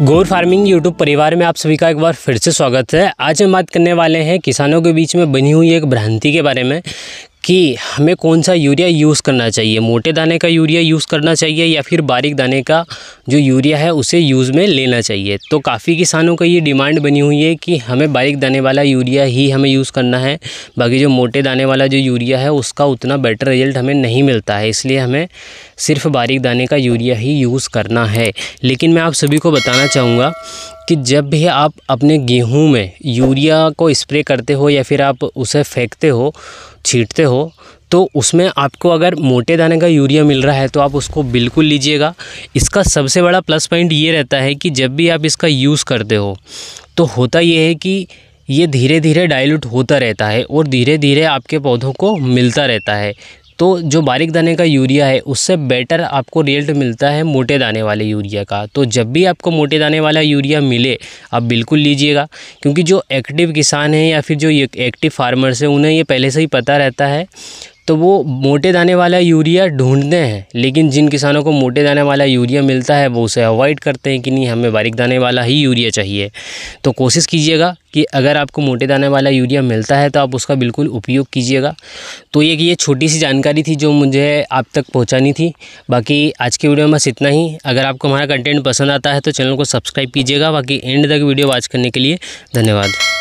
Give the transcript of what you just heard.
गोर farming YouTube परिवार में आप सभी का एक बार फिर से स्वागत है आज हम बात करने वाले हैं किसानों के बीच में बनी हुई एक भ्रांति के बारे में कि हमें कौन सा यूरिया यूज़ करना चाहिए मोटे दाने का यूरिया यूज़ करना चाहिए या फिर बारीक दाने का जो यूरिया है उसे यूज़ में लेना चाहिए तो काफ़ी किसानों का ये डिमांड बनी हुई है कि हमें बारीक दाने वाला यूरिया ही हमें यूज़ करना है बाकी जो मोटे दाने वाला जो यूरिया है उसका उतना बेटर रिजल्ट हमें नहीं मिलता है इसलिए हमें सिर्फ बारीक दाने का यूरिया ही यूज़ करना है लेकिन मैं आप सभी को बताना चाहूँगा कि जब भी आप अपने गेहूँ में यूरिया को स्प्रे करते हो या फिर आप उसे फेंकते हो छीटते हो तो उसमें आपको अगर मोटे दाने का यूरिया मिल रहा है तो आप उसको बिल्कुल लीजिएगा इसका सबसे बड़ा प्लस पॉइंट ये रहता है कि जब भी आप इसका यूज़ करते हो तो होता ये है कि ये धीरे धीरे डाइल्यूट होता रहता है और धीरे धीरे आपके पौधों को मिलता रहता है तो जो बारीक दाने का यूरिया है उससे बेटर आपको रेट मिलता है मोटे दाने वाले यूरिया का तो जब भी आपको मोटे दाने वाला यूरिया मिले आप बिल्कुल लीजिएगा क्योंकि जो एक्टिव किसान हैं या फिर जो एक्टिव फार्मर्स हैं उन्हें ये पहले से ही पता रहता है तो वो मोटे दाने वाला यूरिया ढूंढते हैं लेकिन जिन किसानों को मोटे दाने वाला यूरिया मिलता है वो उसे अवॉइड करते हैं कि नहीं हमें बारीक दाने वाला ही यूरिया चाहिए तो कोशिश कीजिएगा कि अगर आपको मोटे दाने वाला यूरिया मिलता है तो आप उसका बिल्कुल उपयोग कीजिएगा तो ये कि ये छोटी सी जानकारी थी जो मुझे आप तक पहुँचानी थी बाकी आज के वीडियो में बस इतना ही अगर आपको हमारा कंटेंट पसंद आता है तो चैनल को सब्सक्राइब कीजिएगा बाकी एंड तक वीडियो वॉच करने के लिए धन्यवाद